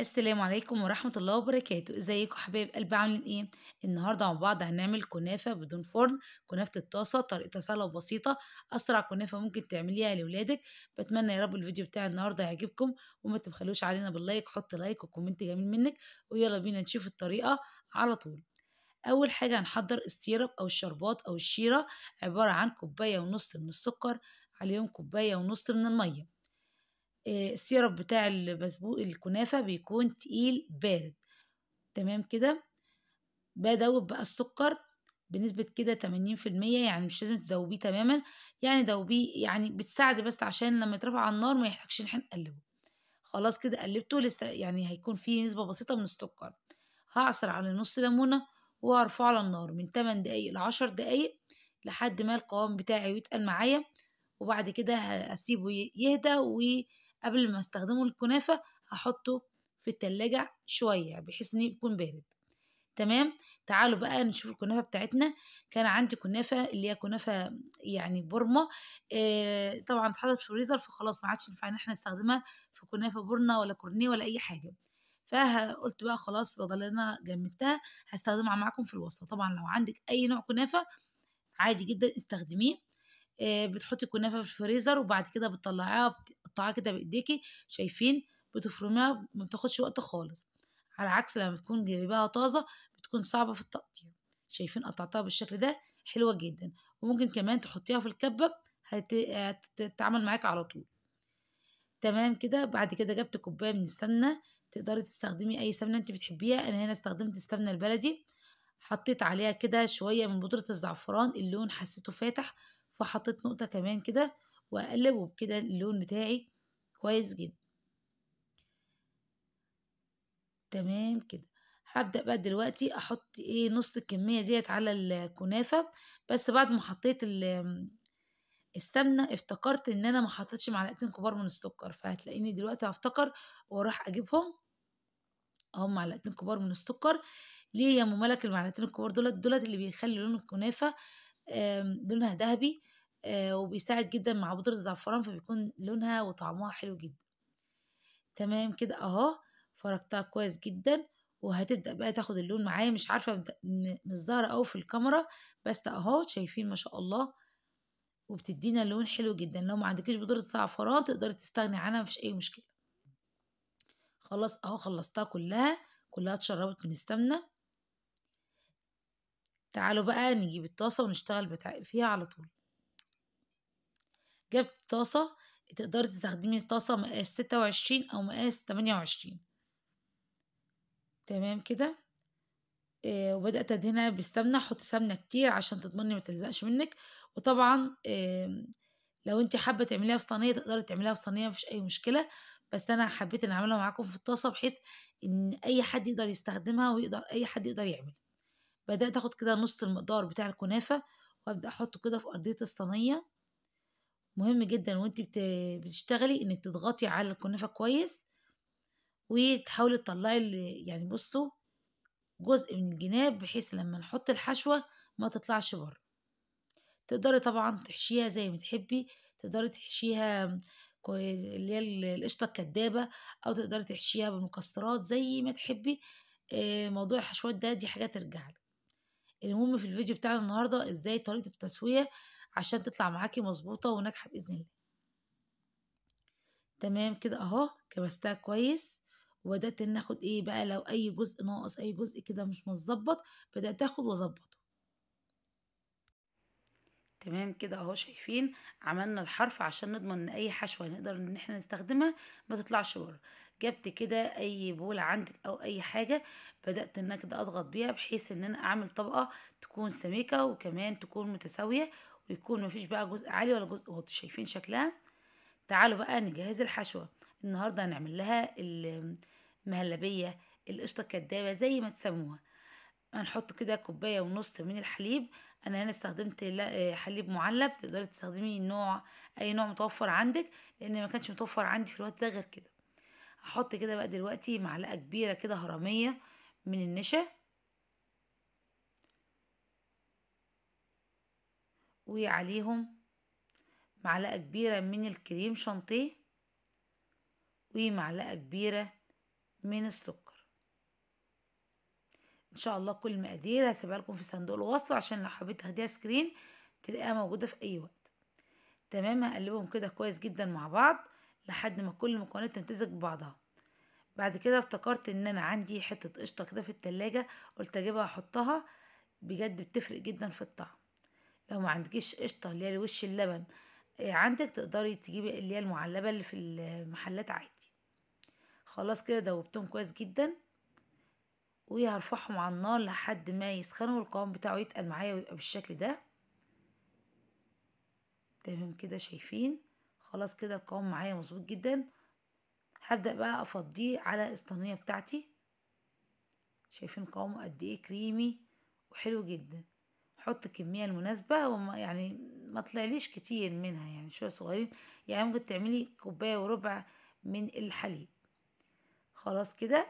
السلام عليكم ورحمة الله وبركاته ازيكم حبايب قلبي عاملين ايه النهاردة مع بعض هنعمل كنافة بدون فرن كنافة الطاسة طريقتها سهلة وبسيطة اسرع كنافة ممكن تعمليها لولادك بتمنى يا رب الفيديو بتاع النهاردة يعجبكم وما تبخلوش علينا باللايك حط لايك وكومنت جميل منك ويلا بينا نشوف الطريقة على طول اول حاجة هنحضر السيرب او الشربات او الشيرة عبارة عن كوباية ونص من السكر عليهم كوباية ونص من المية آه، السيرب بتاع البسبوق الكنافة بيكون تقيل بارد تمام كده بدوب بقى السكر بنسبة كده تمانين في المية يعني مش لازم تدوبيه تماما يعني دوبيه يعني بتساعد بس عشان لما يترفع على النار ما يحتاجش ان احنا نقلبه خلاص كده قلبته لسه يعني هيكون فيه نسبة بسيطة من السكر هعصر على نص ليمونة وهرفعه على النار من تمن دقايق لعشر دقايق لحد ما القوام بتاعي يتقل معايا وبعد كده هسيبه يهدى وقبل ما استخدمه الكنافة هحطه في التلاجة شوية بحيث ان يكون بارد تمام تعالوا بقى نشوف الكنافة بتاعتنا كان عندي كنافة اللي هي كنافة يعني برمة آه طبعا اتحطت في الفريزر فخلاص ما عادش ينفع ان احنا نستخدمها في كنافة بورنا ولا كورنيه ولا اي حاجة فقلت بقى خلاص بدل انا جمدتها هستخدمها معاكم في الوصفة طبعا لو عندك اي نوع كنافة عادي جدا استخدميه آه، بتحطي الكنافه في الفريزر وبعد كده بتطلعيها بتقطعيها كده بايديكي شايفين بتفرميها ما بتاخدش وقت خالص على عكس لما بتكون جايباها طازه بتكون صعبه في التقطيع شايفين قطعتها بالشكل ده حلوه جدا وممكن كمان تحطيها في الكبه هتتعامل معاك على طول تمام كده بعد كده جبت كوبايه من السمنه تقدري تستخدمي اي سمنه انت بتحبيها انا هنا استخدمت السمنه البلدي حطيت عليها كده شويه من بودره الزعفران اللون حسيته فاتح فحطيت نقطة كمان كده وأقلب وبكده اللون بتاعي كويس جدا تمام كده هبدأ بقى دلوقتي أحط إيه نص الكمية ديت على الكنافة بس بعد ما حطيت السمنة افتكرت إن أنا ما حطيتش معلقتين كبار من السكر فهتلاقيني دلوقتي هفتكر وأروح أجيبهم أهو معلقتين كبار من السكر ليه يا ام ملك المعلقتين الكبار دولت دولت اللي بيخلي لون الكنافه لونها ذهبي وبيساعد جدا مع بودرة الزعفران فبيكون لونها وطعمها حلو جدا تمام كده اهو فركتها كويس جدا وهتبدأ بقى تاخد اللون معايا مش عارفة مش ظاهرة أوي في الكاميرا بس اهو شايفين ما شاء الله وبتدينا لون حلو جدا لو ما عندكش بودرة زعفران تقدري تستغني عنها مفيش أي مشكلة خلاص اهو خلصتها كلها كلها اتشربت من السمنة تعالوا بقى نجيب الطاسة ونشتغل فيها على طول جبت طاسة تقدري تستخدمي الطاسة مقاس ستة وعشرين أو مقاس تمانية وعشرين تمام كده آه وبدأت أدهنها بالسمنة حطي سمنة كتير عشان تضمني متلزقش منك وطبعا آه لو انت حابة تعمليها في صينية تقدري تعمليها في صينية مفيش أي مشكلة بس أنا حبيت إن أعملها معاكم في الطاسة بحيث إن أي حد يقدر يستخدمها ويقدر أي حد يقدر يعملها بدأت أخد كده نص المقدار بتاع الكنافة وأبدأ أحطه كده في أرضية الصينية مهم جدا وانت بتشتغلي انك تضغطي على الكنافة كويس وتحاولي تطلعي يعني بصوا جزء من الجناب بحيث لما نحط الحشوة ما تطلعش بره تقدري طبعا تحشيها زي ما تحبي تقدري تحشيها اللي هي القشطة الكدابة أو تقدري تحشيها بالمكسرات زي ما تحبي آه، موضوع الحشوات ده دي حاجة ترجعلك المهم في الفيديو بتاعنا النهاردة ازاي طريقة التسوية عشان تطلع معاكي مظبوطة وناجحة بإذن الله تمام كده اهو كبستها كويس وبدأت ان اخد ايه بقى لو اي جزء ناقص اي جزء كده مش متظبط بدأت اخد واظبطه تمام كده اهو شايفين عملنا الحرف عشان نضمن ان اي حشوه نقدر ان احنا نستخدمها ما تطلعش بره جبت كده اي بول عندك او اي حاجه بدات ان كده اضغط بيها بحيث ان انا اعمل طبقه تكون سميكه وكمان تكون متساويه ويكون مفيش بقى جزء عالي ولا جزء واطي شايفين شكلها تعالوا بقى نجهز الحشوه النهارده هنعمل لها المهلبيه القشطه الكدابه زي ما تسموها هنحط كده كوبايه ونص من الحليب انا هنا استخدمت حليب معلب تقدري تستخدمي نوع اي نوع متوفر عندك لان ما كانش متوفر عندي في الوقت ده غير كده هحط كده بقى دلوقتي معلقة كبيرة كده هرمية من النشا وعليهم معلقة كبيرة من الكريم شانتيه ومعلقة كبيرة من السكر ان شاء الله كل المقادير هسيبها لكم في صندوق الوصف عشان لو حبيت تاخديها سكرين تلاقيها موجودة في اي وقت تمام هقلبهم كده كويس جدا مع بعض لحد ما كل المكونات تمتزج ببعضها بعد كده افتكرت ان انا عندي حتة قشطة كده في التلاجة قلت اجيبها احطها بجد بتفرق جدا في الطعم لو ما عندكش قشطة اللي هي وش اللبن إيه عندك تقدري تجيبي اللي هي المعلبة اللي في المحلات عادي خلاص كده دوبتهم كويس جدا وهرفعهم على النار لحد ما يسخنوا والقوام بتاعه يتقل معايا ويبقى بالشكل ده تمام كده شايفين خلاص كده القوام معايا مظبوط جدا هبدأ بقى افضيه على الصينية بتاعتي شايفين قوامه قد ايه كريمي وحلو جدا حط الكمية المناسبة وما يعني ما طلعليش كتير منها يعني شوية صغيرين يعني ممكن تعملي كوباية وربع من الحليب خلاص كده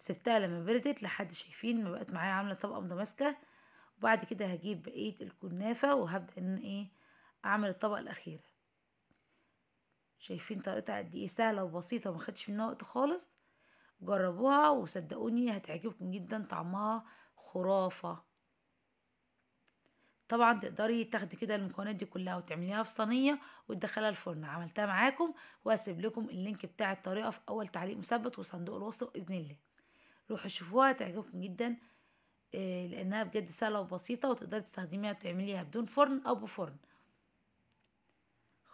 سبتها لما بردت لحد شايفين ما بقت معايا عاملة طبقة متماسكة وبعد كده هجيب بقية الكنافة وهبدأ ان ايه اعمل الطبقة الاخيرة شايفين طريقتها قد ايه سهله وبسيطه ما خدش منها وقت خالص جربوها وصدقوني هتعجبكم جدا طعمها خرافه طبعا تقدري تاخدي كده المكونات دي كلها وتعمليها في صينيه وتدخلها الفرن عملتها معاكم وهسيب لكم اللينك بتاع الطريقه في اول تعليق مثبت وصندوق الوصف باذن الله روحوا شوفوها هتعجبكم جدا آه، لانها بجد سهله وبسيطه وتقدري تستخدميها وتعمليها بدون فرن او بفرن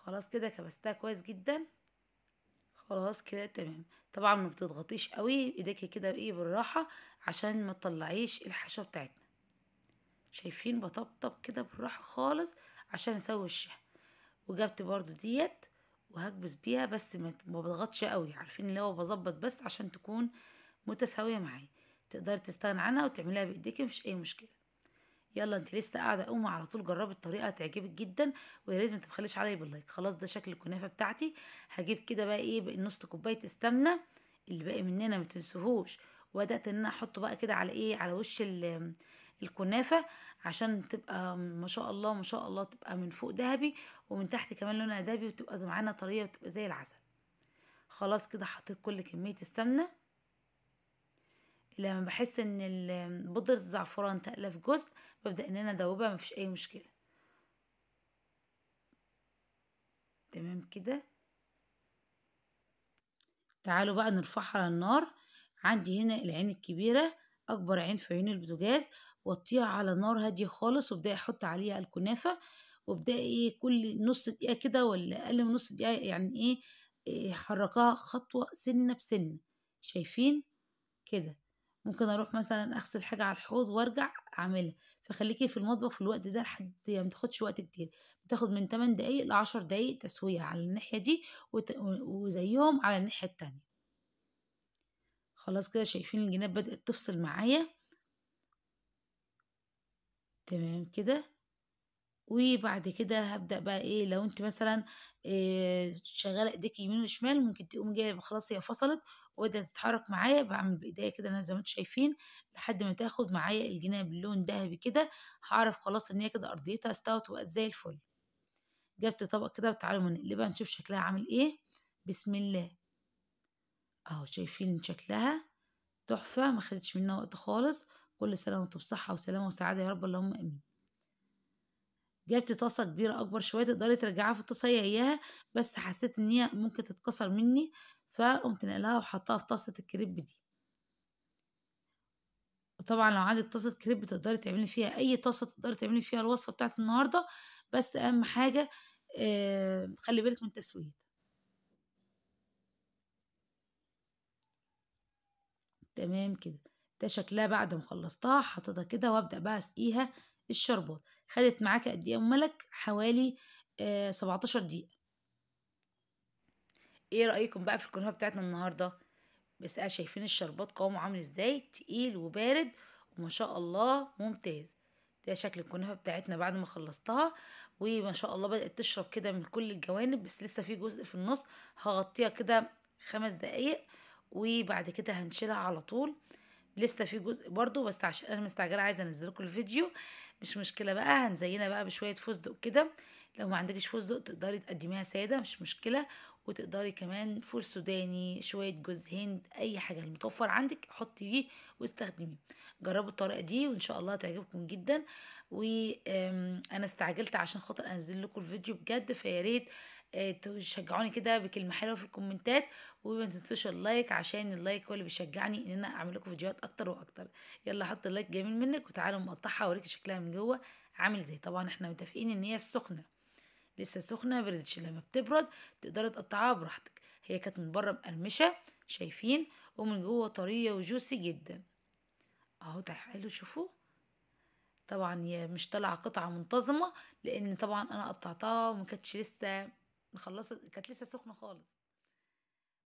خلاص كده كبستها كويس جدا خلاص كده تمام طبعا ما بتضغطيش قوي ايديكي كده بايه بالراحه عشان ما تطلعيش الحشوه بتاعتنا شايفين بطبطب كده بالراحه خالص عشان اسوي وشها وجبت برضو ديت وهكبس بيها بس ما بضغطش قوي عارفين اللي هو بظبط بس عشان تكون متساويه معايا تقدري تستغنى عنها وتعمليها بايديكي مفيش اي مشكله يلا انت لسه قاعده قومي على طول جربي الطريقه هتعجبك جدا ويا ريت ما تبخليش عليا باللايك خلاص ده شكل الكنافه بتاعتي هجيب كده بقى ايه نص كوبايه استمنه اللي باقي مننا ما تنسوهوش وبدات ان انا احطه بقى كده على ايه على وش الكنافه عشان تبقى ما شاء الله ما شاء الله تبقى من فوق ذهبي ومن تحت كمان لونها ذهبي وتبقى معانا طريه وتبقى زي العسل خلاص كده حطيت كل كميه السمنه لما بحس ان بودرة الزعفران تقلى في جزء ببدأ ان انا ادوبها مفيش اي مشكلة تمام كده تعالوا بقى نرفعها على النار عندي هنا العين الكبيرة اكبر عين في عيون البوتاجاز وطيها على نار هادية خالص وابدا احط عليها الكنافة وابدا ايه كل نص دقيقة كده ولا اقل من نص دقيقة يعني ايه, إيه حركها خطوة سنة بسنة شايفين كده ممكن اروح مثلا اغسل حاجه على الحوض وارجع اعملها فخليكي في المطبخ في الوقت ده لحد يعني ما تاخدش وقت كتير بتاخد من 8 دقايق ل 10 دقايق تسويه على الناحيه دي وزيهم على الناحيه التانية خلاص كده شايفين الجناب بدأت تفصل معايا تمام كده وبعد كده هبدأ بقى ايه لو انت مثلا إيه شغالة ايديك يمين وشمال ممكن تقوم جاية خلاص هي فصلت وبدأت تتحرك معايا بعمل بايديا كده انا زي ما انتم شايفين لحد ما تاخد معايا الجناب باللون دهبي كده هعرف خلاص ان هي كده ارضيتها استوت وقت زي الفل جبت طبق كده وتعالوا نقلبها نشوف شكلها عامل ايه بسم الله اهو شايفين شكلها تحفة ما خدتش منها وقت خالص كل سنة وانتم بصحة وسلامة وسعادة يا رب اللهم امين جبت طاسة كبيرة أكبر شوية تقدري ترجعيها في الطاسة هي إياها بس حسيت إن هي ممكن تتكسر مني فقمت نقلها وحطها في طاسة الكريب دي وطبعا لو عندك طاسة كريب تقدري تعملي فيها أي طاسة تقدري تعملي فيها الوصفة بتاعت النهاردة بس أهم حاجة آه، خلي بالك من تسويتها تمام كده ده شكلها بعد ما خلصتها حطيتها كده وابدأ بقى اسقيها الشربات خدت معاك قد ايه ملك حوالي آه 17 دقيقه ايه رايكم بقى في الكنافه بتاعتنا النهارده بس آه شايفين الشربات قوامه عامل ازاي تقيل وبارد وما شاء الله ممتاز ده شكل الكنافه بتاعتنا بعد ما خلصتها وما شاء الله بدات تشرب كده من كل الجوانب بس لسه في جزء في النص هغطيها كده خمس دقايق وبعد كده هنشيلها على طول لسه في جزء برضو بس عشان انا مستعجله عايزه انزل لكم الفيديو مش مشكله بقى هنزينها بقى بشويه فستق كده لو ما عندكش فستق تقدري تقدميها ساده مش مشكله وتقدري كمان فول سوداني شويه جوز هند اي حاجه المتوفر عندك حطي بيه واستخدميه جربوا الطريقه دي وان شاء الله هتعجبكم جدا وانا استعجلت عشان خاطر انزل لكم الفيديو بجد فياريت ريت آه، تشجعوني كده بكلمه حلوه في الكومنتات وما تنسوش اللايك عشان اللايك هو اللي بيشجعني ان انا اعمل لكم فيديوهات اكتر واكتر يلا حط اللايك جميل منك وتعالوا مقطعها اوريك شكلها من جوه عامل ازاي طبعا احنا متفقين ان هي السخنه لسه سخنه بردتش لما بتبرد تقدري تقطعها براحتك هي كانت من بره مقرمشه شايفين ومن جوه طريه وجوسي جدا اهو تعالوا شوفوا طبعا هي مش طالعه قطعه منتظمه لان طبعا انا قطعتها وما كانتش لسه نخلص كانت لسه سخنه خالص